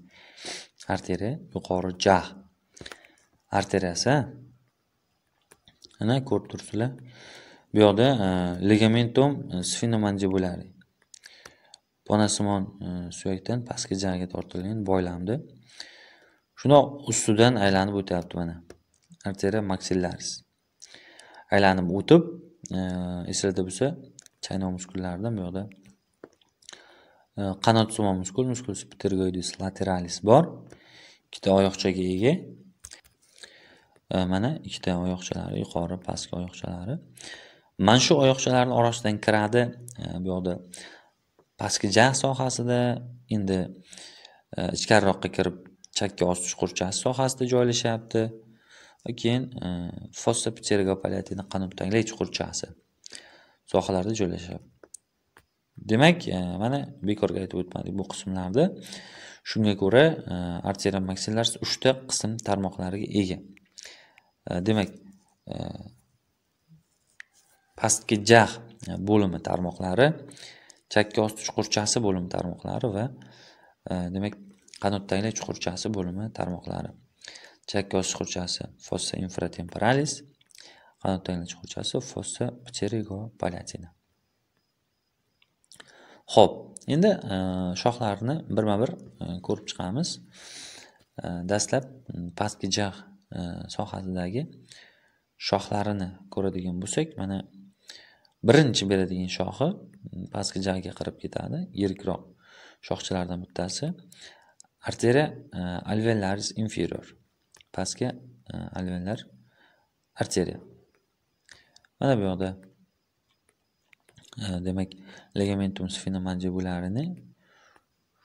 [SPEAKER 1] arteriya yuqori jag arteriyasi mana ko'rib turibsizlar bu yoqda e, ligamentum e, sfinomandibulari ponasimon suyakdan pastki jag'ga tortilgan boylamdi shundoq ustidan aylanib o'tyapti mana arteriya maksillaris aylanib o'tib e, eslarda bo'lsa chaynov muskullarida bu yoqda e, qanotsumon muskul muskul ptergoides lateralis bor ikkita oyoqchaga ega e, mana ikkita oyoqchalari yuqori pastki oyoqchalari mana shu oyoqchalarni orasidan kiradi bu yoqda pastki jag' sohasida endi ichkariroqqa kirib chakka osti chuqurchasi sohasida joylashyapti keyin e, fossopiterigo palatini qanottanglay chuqurchasi sohalarda joylashadi demak e, mana bekorga aytib o'tmadik bu qismlarni shunga ko'ra e, arteria maksillar uchta qism tarmoqlariga ega demak pastki jag bo'limi tarmoqlari chakka osti chuqurchasi bo'limi tarmoqlari va demak qanottanglay chuqurchasi bo'limi tarmoqlari chakkayosh xurchasi fossa infratemporalis qanot tanglash xurchasi fossa pterigo palatina ho'p endi e, shoxlarni birma bir e, ko'rib chiqamiz e, dastlab pastki jag' sohasidagi shoxlarini ko'radigan bo'lsak mana birinchi beradigan shoxi pastki jag'ga qirib ketadi yirikroq shoxchalardan bittasi arteriya alveolaris inferior pastki e, alvenlar arteriya mana bu yoqda e, demak ligamentum sfinomanjibularini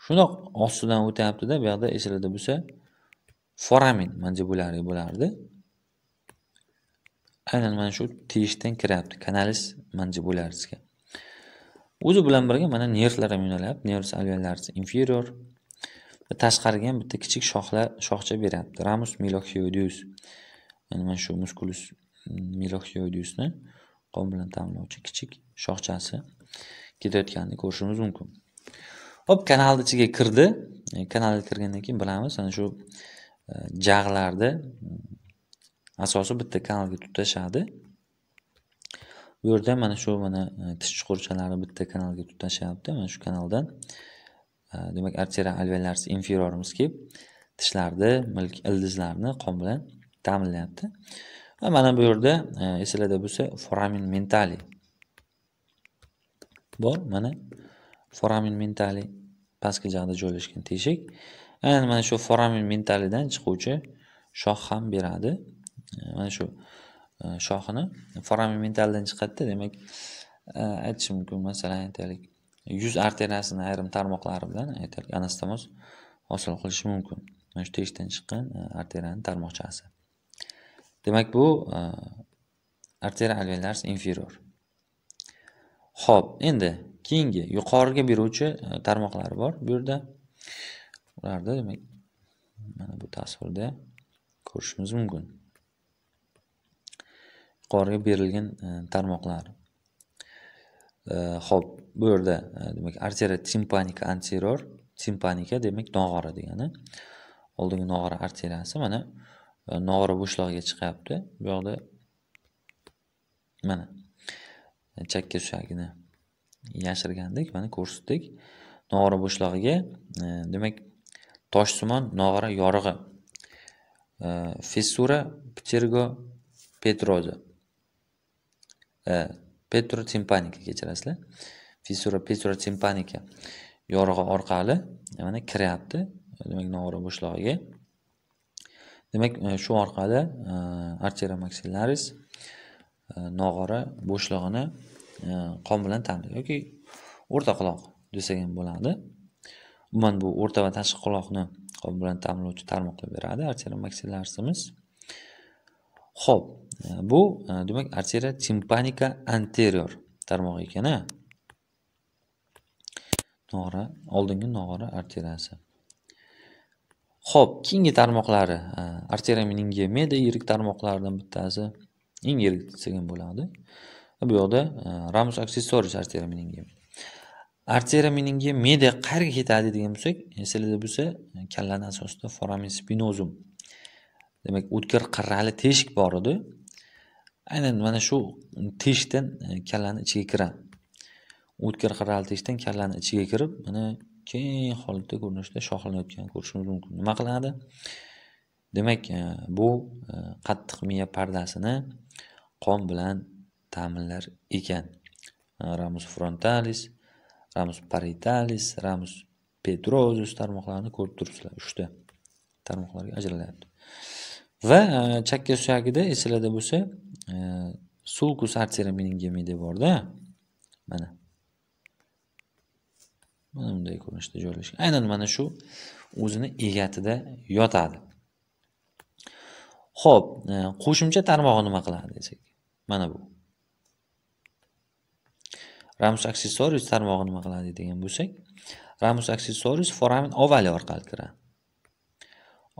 [SPEAKER 1] shundoq ostidan o'tyaptida bu yoqda eslarda bo'lsa foramen manjibulari bo'lardi aynan mana shu teshikdan kiryapti kanalis manjibularisga o'zi bilan birga mana nervlar ham yo'nalyapti nervs alveolari inferior va tashqariga ham bitta kichik shoxlar shoxcha beryapti ramus milokioideus mana shu muskulus milokioideusni mm, qon bilan ta'minlovchi kichik shoxchasi ketayotganini ko'rishimiz mumkin hop kanalni ichiga kirdi e, kanalga kirgandan keyin bilamiz ana shu e, jag'larni mm, asosi bitta kanalga tutashadi bu yerda mana shu mana e, tish chuqurchalari bitta kanalga tutashyapti mana shu kanaldan Э, demak arterial alveolar inferiorimiz kelib tishlarni milk ildizlarni qon bilan ta'minlayapti va mana bu yerda e, esinglarda bo'lsa foramin mentali bor mana foramin mentali pastki jag'da joylashgan teshik aynan mana shu foramin mentalidan chiquvchi shox ham beradi e, mana shu e, shoxini foramin mentaldan chiqadida demak aytishim mumkin masalan aytaylik yuz arteriyasini ayrim tarmoqlari bilan aytaylik anastomoz hosil qilishi mumkin mana shu teshikdan chiqqan e, arteriyani tarmoqchasi demak bu e, arteriya alveolars inferior ho'p endi keyingi yuqoriga beruvchi e, tarmoqlar bor bu yerda ularda demak mana bu tasvirda ko'rishimiz mumkin yuqoriga berilgan tarmoqlar ho'p э, bu yerda e, demak artera timpanika anterior timpanika demak nog'ora degani oldingi nog'ora arteriyasi mana e, nog'ora bo'shlig'iga chiqyapti bu yoqda mana e, chakka suyagini yashirgandik mana ko'rsatdik nog'ora bo'shlig'iga demak toshsimon nog'ora yorig'i fissura ptergo petrozi petrotimpanika kechirasizlar fissura petrotimpanika yorug'i orqali mana kiryapti demak nog'ora bo'shlig'iga demak e, shu orqali e, artera maxillaris e, nog'ora bo'shlig'ini qon bilan ta'minlaydi yoki o'rta quloq desak ham bo'ladi umuman bu o'rta va tashqi quloqni qon bilan ta'minlovchi tarmoqqa beradi artera maksillarisimiz ho'p e, bu e, demak arteriya timpanika anterior tarmog'i ekan a nog'ora oldingi nog'ora arteriyasi ho'p keyingi tarmoqlari e, arteriya meda yirik tarmoqlaridan bittasi eng yirik desak ham bo'ladi bu yoqda ramus aksessoris arteriya meningiomedia arteriya meningiomedia qayerga ketadi degan bo'lsak esinglarda bo'lsa kallani asosida foramen spinozum demak o'tkir qirrali teshik bor edi aynan mana shu teshikdan e, kallani ichiga kiradi o'tkir qirrali teshikdan kallani ichiga kirib mana keng holatda ko'rinishda shoxlanayotganini ko'rishimiz mumkin nima qiladi demak e, bu e, qattiq miya pardasini qon bilan ta'minlar ekan ramus frontalis ramus paritalis ramus petrozus tarmoqlarini ko'rib turibsizlar uchta tarmoqlarga ajralyapti va chakka suyagida esinglarda bo'lsa sulkus artera meningemi deb borda mana mana bunday ko'rinishda joylashgan aynan mana shu o'zini egatida yotadi ho'p e, qo'shimcha tarmog'i nima qiladi desak mana bu ramus aksessoris tarmog'i nima qiladi degan bo'lsak ramus aksessoris foramen ovali orqali kiradi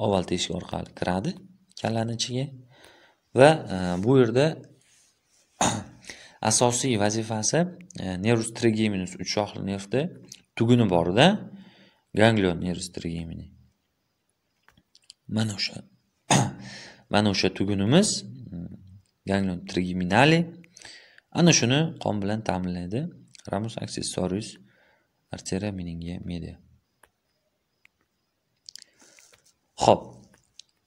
[SPEAKER 1] oval teshik orqali kiradi kallani ichiga va e, bu yerda asosiy vazifasi e, nervus trigeminus uch shoxli nervda tuguni borda ganglion nervus trigemini mana o'sha mana o'sha tugunimiz e, ganglion trigeminali ana shuni qon bilan ta'minlaydi ramus accessorius arteria meningia media ho'p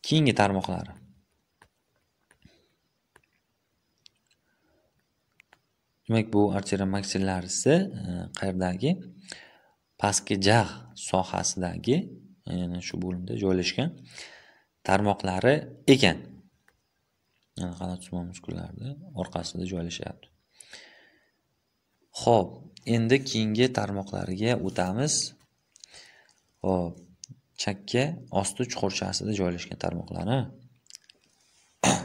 [SPEAKER 1] Keyingi tarmoqlari demak bu artera maksillarisi e, qayerdagi pastki jag' sohasidagi e, ya'ni shu bo'limda joylashgan tarmoqlari ekan qanotsimon muskullarni orqasida joylashyapti ho'p endi keyingi tarmoqlarga o'tamiz ho'p chakka osti chuqurchasida joylashgan tarmoqlari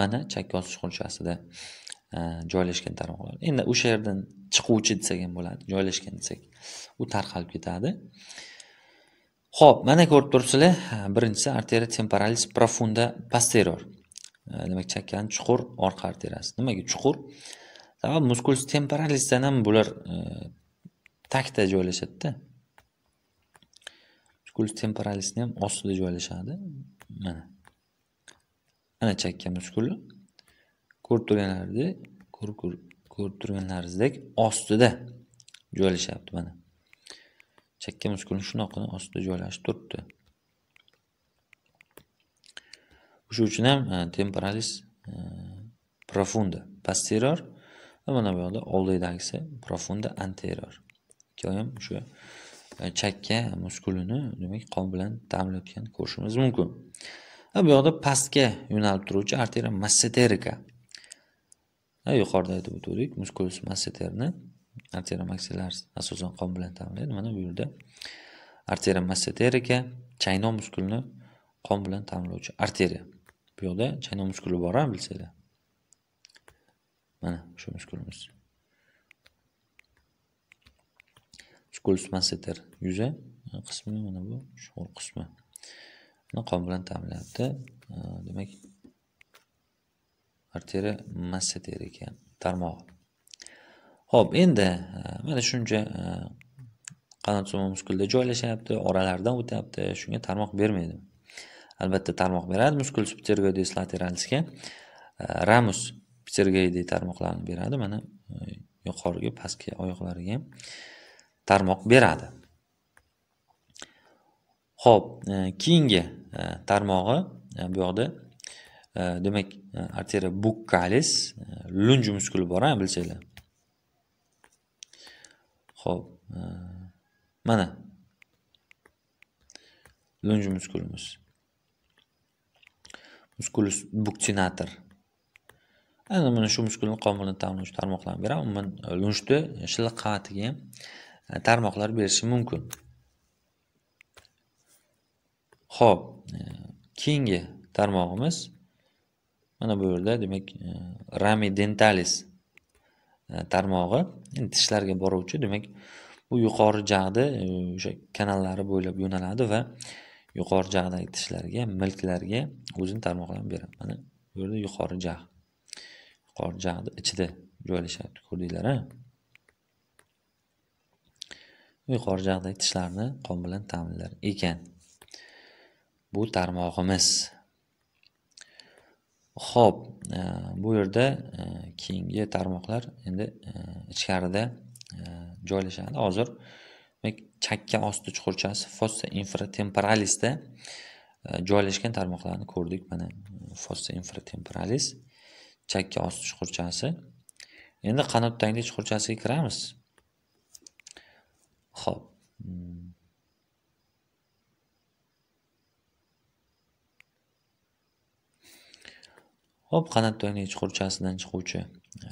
[SPEAKER 1] mana chakka osti chuqurchasida e, joylashgan tarmoqlar endi o'sha yerdan chiquvchi desak ham bo'ladi joylashgan desak u tarqalib ketadi ho'p mana ko'rib turibsizlar e, birinchisi arteria temporalis profunda posterior e, demak chakkani chuqur orqa arteriyasi nimaga chuqur sababi muskuls temporalisdan ham bular takda joylashadida skuls temporalisni ham ostida joylashadi mana ana chakkamiz skuli ko'rib turganlaringizdek ko'rib turganlaringizdek ostida joylashyapti mana chakka muskulni shunaqa ostida joylashib turibdi o'sha uchun ham e, temporalis e, profunda posterior va mana bu yoqda oldidagisi profunda anterior ikkovi ham o'sha E, chakka muskulini demak qon bilan ta'minlayotgan ko'rishimiz mumkin bu yoqda pastga yo'nalib turuvchi arteriya masseterika yuqorida aytib o'tgandik muskulus masseterni arteriya maksilar asosan qon bilan ta'minlaydi mana bu yerda arteriya masseterika chaynov muskulini qon bilan ta'minlovchi arteriya bu yoqda chaynov muskuli bor a bilsanglar mana shu muskulimiz shu ko'rinmasdir yuza e, qismi mana bu chuqur qismi buni qon bilan ta'minlayapti e, demak arteriya massa ekan tarmog'i ho'p endi e, mana shuncha qanotsima muskulda joylashyapti oralaridan o'tyapti shunga tarmoq bermaydi albatta tarmoq beradi muskul subtergoides lateralisga ramus ptergoidiy tarmoqlarni beradi mana yuqoriga pastki oyoqlariga ham tarmoq beradi ho'p e, keyingi e, tarmog'i e, bu yoqda demak arteriya bukkalis lunj muskuli bor bilsanglar ho'p mana lunj muskulimiz muskulus buktinator ana mana shu muskulni qon bilan ta'minlovchi tarmoqlarni beraman umuman lunjni shilliq qavatiga ham tarmoqlar berishi mumkin ho'p e, keyingi tarmog'imiz mana bu yerda demak e, rami dentalis e, tarmog'i tishlarga boruvchi demak u yuqori jag'da o'sha kanallari bo'ylab yo'naladi va yuqori jag'dagi tishlarga milklarga o'zini tarmoqlarini beradi mana bu yerda yuqori jag' yuqori jag'ni ichida joylashadi ko'rdinglar a yuqori jag'dagi tishlarni qon bilan ta'minlar ekan bu tarmog'imiz ho'p e, bu yerda e, keyingi tarmoqlar endi e, ichkarida joylashadi hozir chakka osti chuqurchasi fossa infratemporalisda joylashgan tarmoqlarni ko'rdik mana fossa infratemporalis chakka osti chuqurchasi endi qanot tanglik chuqurchasiga kiramiz 好，嗯，hop qanot do'nglik chuqurchasidan chiquvchi e,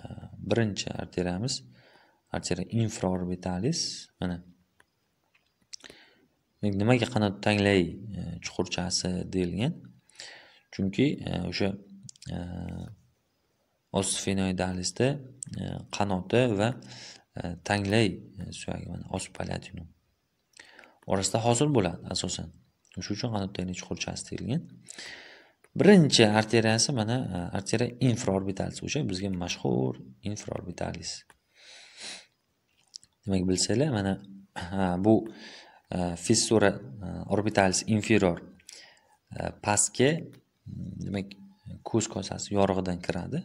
[SPEAKER 1] birinchi arteriyamiz arteriya infraorbitalis mana nimaga qanot tanglay e, chuqurchasi deyilgan chunki e, o'sha osfenoidalisda qanoti va tanglay e, suyagi mana os palatino orasida hosil bo'ladi asosan shuning uchun qanotdagi chuqurchasi deyilgan birinchi arteriyasi mana e, arteriya infraorbitalis o'sha bizga mashhur infraorbitalis demak bilsanglar mana bu e, fissura orbitalis inferior pastga demak ko'z kosasi yorug'idan kiradi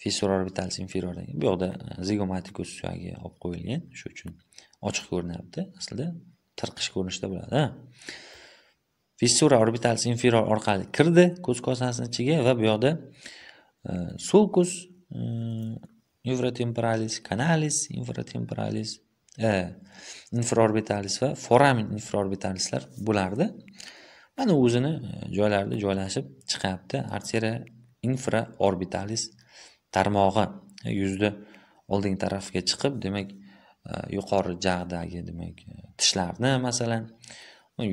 [SPEAKER 1] fissur orbitalisi inferiorda bu yoqda e, zigomatik o'sish suyagi olib qo'yilgan shu uchun ochiq ko'rinyapti aslida tirqish ko'rinishda bo'ladi fissura orbitalisi inferior orqali kirdi ko'z kosasini ichiga va bu yoqda e, sulkus infratemporalis e, kanalis infratemporalis e, infraorbitalis va foramin infraorbitalislar bo'lardi mana o'zini joylarida joylashib chiqyapti arteriya infraorbitalis tarmog'i yuzni oldingi tarafga chiqib demak e, yuqori jag'dagi demak e, tishlarni masalan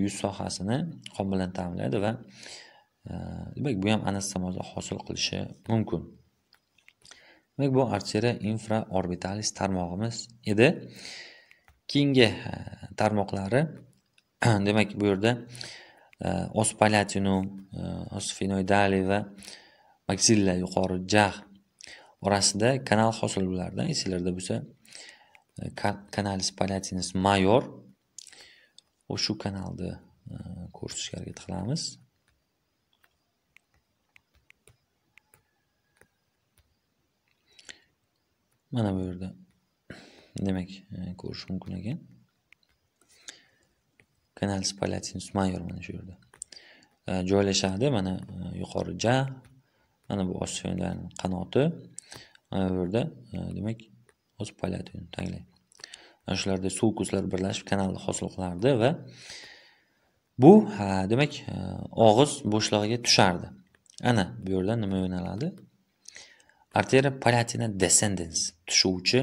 [SPEAKER 1] yuz sohasini qon bilan ta'minlaydi va e, demak bu ham anastomozda hosil qilishi mumkin demak bu arteriya infraorbitalis tarmog'imiz edi keyingi tarmoqlari demak bu yerda os palatinum os va maksilla yuqori jag' orasida kanal hosil bo'lardi esinglarda bo'lsa e, kanal spalatinis mayor o'sha kanalni e, ko'rsatishga harakat qilamiz mana bu yerda demak e, ko'rish mumkin ekan kanal spalatinus mayor mana shu yerda joylashadi mana yuqori ja mana bu osyodan qanoti mana bu yerda e, demak o'z palatini tanglang mana shularda suv ko'zlar birlashib kanalni hosil qilardi va bu demak e, og'iz bo'shlig'iga tushardi ana bu yerdan nima yo'naladi arteriya palatina descendens tushuvchi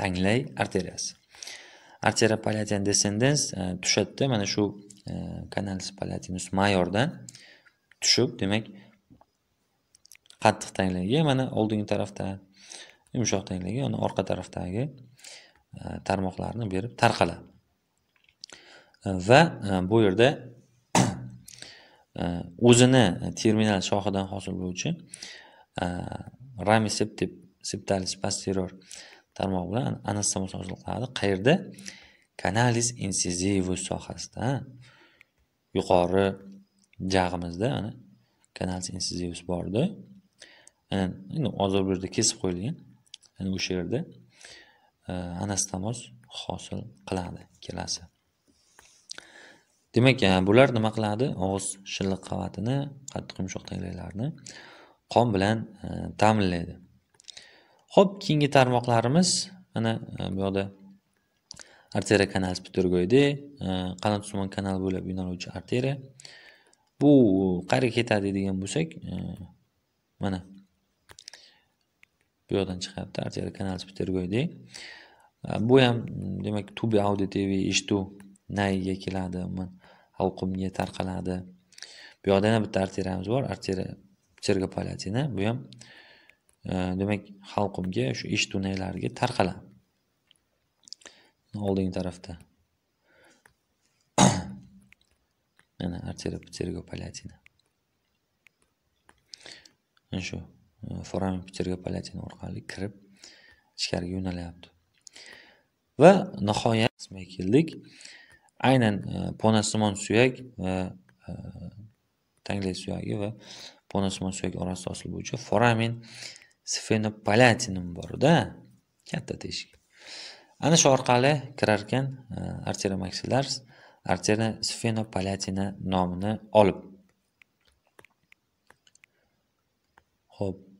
[SPEAKER 1] tanglay arteriyasi arteriya palatina descendens e, tushadida mana shu kanals palatinus mayordan tushib demak qattiq tanglayga mana oldingi tarafdan yumshoq tangligi ya'ni orqa tarafdagi e, tarmoqlarni berib tarqaladi e, va e, bu yerda o'zini terminal shoxidan hosil bo'luvchi rami septip septalis posterior tarmoq bilan anastomoz hosil qiladi qayerda kanalis incisivus sohasida yuqori jag'imizda ana kanalis incisivus borda endi hozir bu yerda kesib qo'yilgan ya'ni o'sha yerda e, anastamoz hosil qiladi kelasi demak e, bular nima qiladi og'iz shilliq qavatini qattiq yumshoq tanglaylarni qon bilan e, ta'minlaydi ho'p keyingi tarmoqlarimiz mana bu yoqda arteriya kanal spitergoide qanot sumon kanal bo'ylab yo'naluvchi arteriya bu qayerga ketadi deydigan bo'lsak mana bu yoqdan chiqyapti artel kanal petergoyda bu ham mm, demak tubi audio tv eshituv nayga keladi halqumga tarqaladi bu yoqda yana bitta arteriyamiz bor artera petergopalatina bu ham demak halqumga shu eshituv naylariga tarqaladi oldingi tarafda mana artera petergopalatina mana shu foramen pichirga palatin orqali kirib ichkariga yo'nalyapti va nihoyat qismiga keldik aynan e, ponasimon suyak va e, tanglay suyagi va ponasimon suyak orasida osil foramen foramin sfenopalatinum borda katta teshik ana shu orqali kirar ekan e, arteriya arteria arteriya sfenopalatina nomini olib ho'p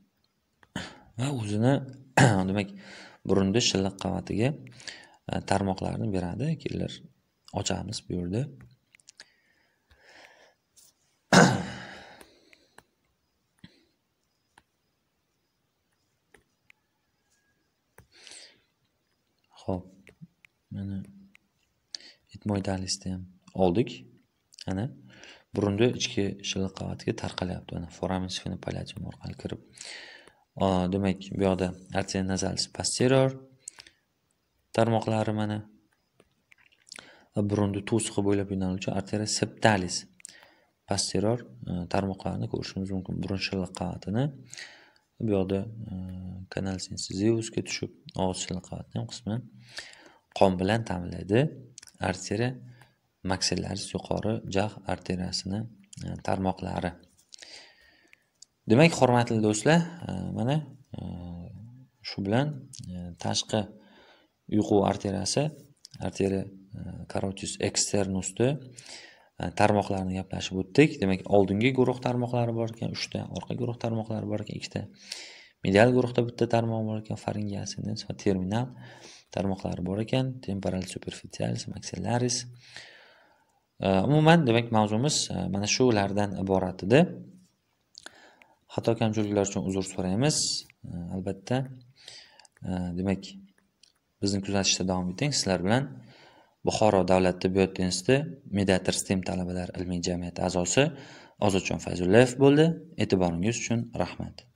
[SPEAKER 1] o'zini demak burunni shilliq qavatiga e, tarmoqlarni beradi kelar ochamiz bu yerda ho'p mana etmoy listni ham oldik ana burunni ichki shilliq qavatiga tarqalyapti mana foramen sifini palatium orqali kirib demak bu yoqda artery nazalis posterior tarmoqlari mana burunni to'siqi bo'ylab yo'naluvchi arteriya septalis posterior e, tarmoqlarini ko'rishimiz mumkin burun shilliq qavatini bu yoqda e, kanal sensizivusga tushib og'iz shilliq qavatini ham qisman qon bilan ta'minlaydi arteriya maksillaris yuqori jag' arteriyasini e, tarmoqlari demak hurmatli do'stlar e, mana e, shu bilan e, tashqi uyqu arteriyasi arteriya karotis eksternusni tarmoqlarini gaplashib o'tdik demak oldingi guruh tarmoqlari bor ekan uchta orqa guruh tarmoqlari bor ekan ikkita medial guruhda bitta tarmoq bor ekan faringial va terminal tarmoqlari bor ekan temporal superficialis maxillaris umuman demak mavzumiz mana shulardan iborat edi xato kamchiliklar uchun uzr so'raymiz albatta demak bizni kuzatishda davom eting sizlar bilan buxoro davlat tibbiyot instituti mediator stem talabalar ilmiy jamiyati a'zosi ozodjon fayzullayev bo'ldi e'tiboringiz uchun rahmat